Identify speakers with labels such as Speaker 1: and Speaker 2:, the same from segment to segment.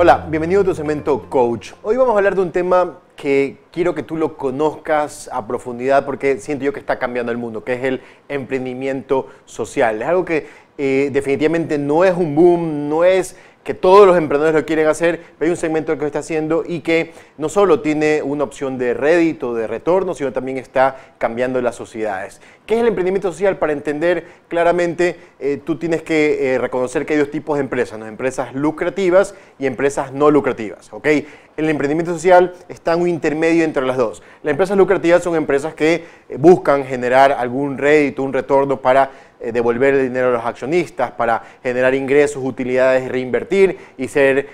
Speaker 1: Hola, bienvenido a tu segmento Coach. Hoy vamos a hablar de un tema que quiero que tú lo conozcas a profundidad porque siento yo que está cambiando el mundo, que es el emprendimiento social. Es algo que eh, definitivamente no es un boom, no es que todos los emprendedores lo quieren hacer, pero hay un segmento que lo está haciendo y que no solo tiene una opción de rédito, de retorno, sino también está cambiando las sociedades. ¿Qué es el emprendimiento social? Para entender claramente, eh, tú tienes que eh, reconocer que hay dos tipos de empresas, empresas lucrativas y empresas no lucrativas. ¿ok? El emprendimiento social está en un intermedio entre las dos. Las empresas lucrativas son empresas que eh, buscan generar algún rédito, un retorno para devolver el dinero a los accionistas, para generar ingresos, utilidades, reinvertir y ser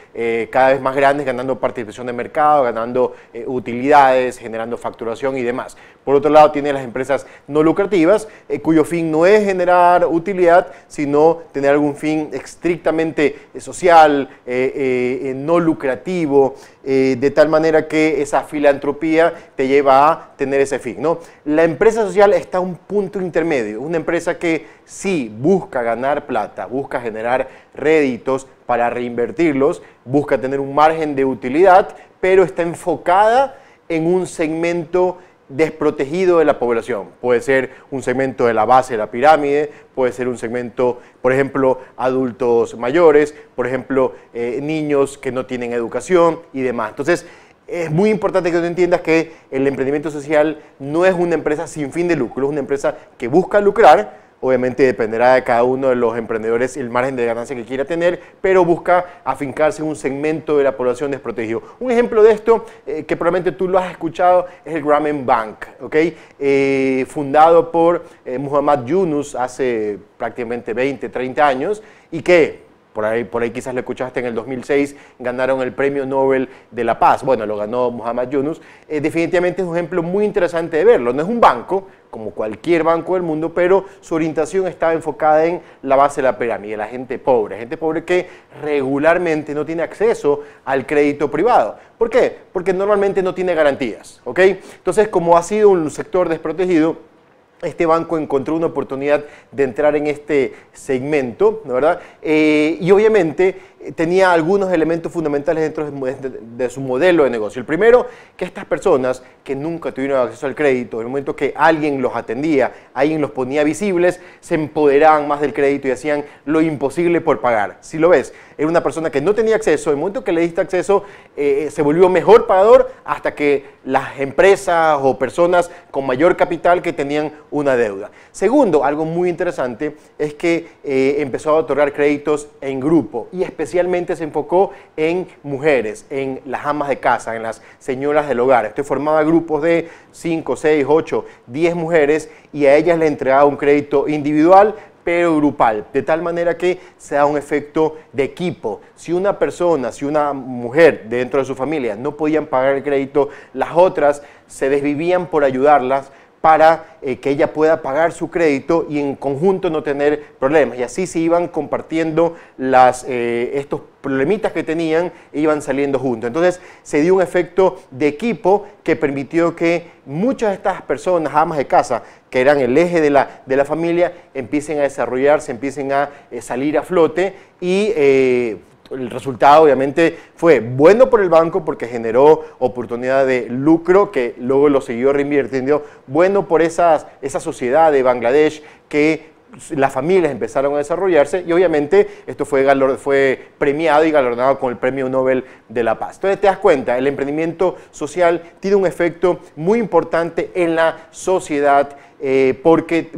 Speaker 1: cada vez más grandes, ganando participación de mercado, ganando utilidades, generando facturación y demás. Por otro lado, tiene las empresas no lucrativas, eh, cuyo fin no es generar utilidad, sino tener algún fin estrictamente eh, social, eh, no lucrativo, de tal manera que esa filantropía te lleva a tener ese fin. La empresa social está a un punto intermedio, una empresa que sí busca ganar plata, busca generar réditos para reinvertirlos, busca tener un margen de utilidad, pero está enfocada en un segmento desprotegido de la población. Puede ser un segmento de la base de la pirámide, puede ser un segmento, por ejemplo, adultos mayores, por ejemplo, eh, niños que no tienen educación y demás. Entonces, es muy importante que tú entiendas que el emprendimiento social no es una empresa sin fin de lucro, es una empresa que busca lucrar, Obviamente dependerá de cada uno de los emprendedores el margen de ganancia que quiera tener, pero busca afincarse en un segmento de la población desprotegido. Un ejemplo de esto, eh, que probablemente tú lo has escuchado, es el Grameen Bank, eh, fundado por eh, Muhammad Yunus hace prácticamente 20, 30 años, y que por ahí, por ahí quizás lo escuchaste en el 2006, ganaron el Premio Nobel de la Paz. Bueno, lo ganó Muhammad Yunus. Eh, definitivamente es un ejemplo muy interesante de verlo. No es un banco, como cualquier banco del mundo, pero su orientación estaba enfocada en la base de la pirámide, la gente pobre, gente pobre que regularmente no tiene acceso al crédito privado. ¿Por qué? Porque normalmente no tiene garantías, ¿ok? Entonces, como ha sido un sector desprotegido, este banco encontró una oportunidad de entrar en este segmento, ¿verdad? Eh, y obviamente tenía algunos elementos fundamentales dentro de, su modelo de negocio. El primero, que estas personas que nunca tuvieron acceso al crédito, en el momento que alguien los atendía, alguien los ponía visibles, se empoderaban más del crédito y hacían lo imposible por pagar. Si lo ves, era una persona que no tenía acceso, en el momento que le diste acceso, eh, eh, se volvió mejor pagador hasta que las empresas o personas con mayor capital que tenían una deuda. Segundo, algo muy interesante es que eh, empezó a otorgar créditos en grupo y especialmente especialmente se enfocó en mujeres, en las amas de casa, en las señoras del hogar. Esto formaba grupos de 5, 6, 8, 10 mujeres y a ellas le entregaba un crédito individual pero grupal, de tal manera que se da un efecto de equipo. Si una persona, si una mujer dentro de su familia no podían pagar el crédito, las otras se desvivían por ayudarlas para eh, que ella pueda pagar su crédito y en conjunto no tener problemas. Y así se iban compartiendo eh, estos problemitas que tenían e iban saliendo juntos. Entonces se dio un efecto de equipo que permitió que muchas de estas personas, amas de casa, que eran el eje de la, de la familia, empiecen a desarrollarse, empiecen a eh, salir a flote y el resultado obviamente fue bueno por el banco porque generó oportunidad de lucro que luego lo siguió reinvirtiendo, bueno por esas, esa sociedad de Bangladesh que las familias empezaron a desarrollarse y obviamente esto fue, fue premiado y galardonado con el Premio Nobel de la Paz. Entonces te das cuenta, el emprendimiento social tiene un efecto muy importante en la sociedad eh, porque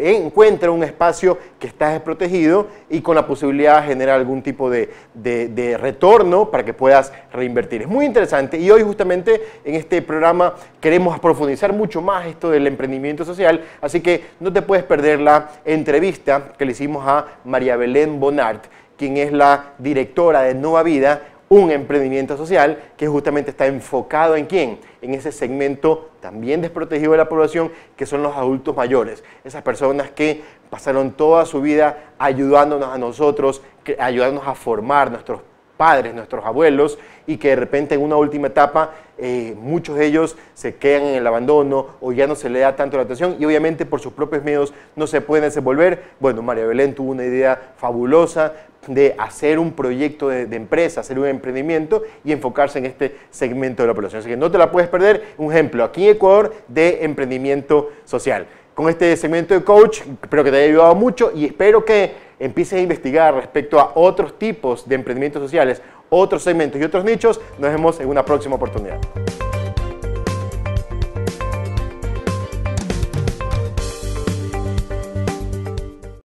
Speaker 1: eh, encuentra un espacio que está desprotegido y con la posibilidad de generar algún tipo de, de retorno para que puedas reinvertir. Es muy interesante y hoy justamente en este programa queremos profundizar mucho más esto del emprendimiento social, así que no te puedes perder la entrevista que le hicimos a María Belén Bonart, quien es la directora de Nueva Vida, un emprendimiento social que justamente está enfocado en quién? en ese segmento también desprotegido de la población, que son los adultos mayores, esas personas que pasaron toda su vida ayudándonos a nosotros, ayudándonos a formar nuestros padres, nuestros abuelos, y que de repente en una última etapa eh, muchos de ellos se quedan en el abandono o ya no se le da tanto la atención y obviamente por sus propios miedos no se pueden desenvolver. Bueno, María Belén tuvo una idea fabulosa de hacer un proyecto de empresa, hacer un emprendimiento y enfocarse en este segmento de la población. Así que no te la puedes perder. Un ejemplo aquí en Ecuador de emprendimiento social con este segmento de coach. Espero que te haya ayudado mucho y espero que empieces a investigar respecto a otros tipos de emprendimientos sociales, otros segmentos y otros nichos. Nos vemos en una próxima oportunidad.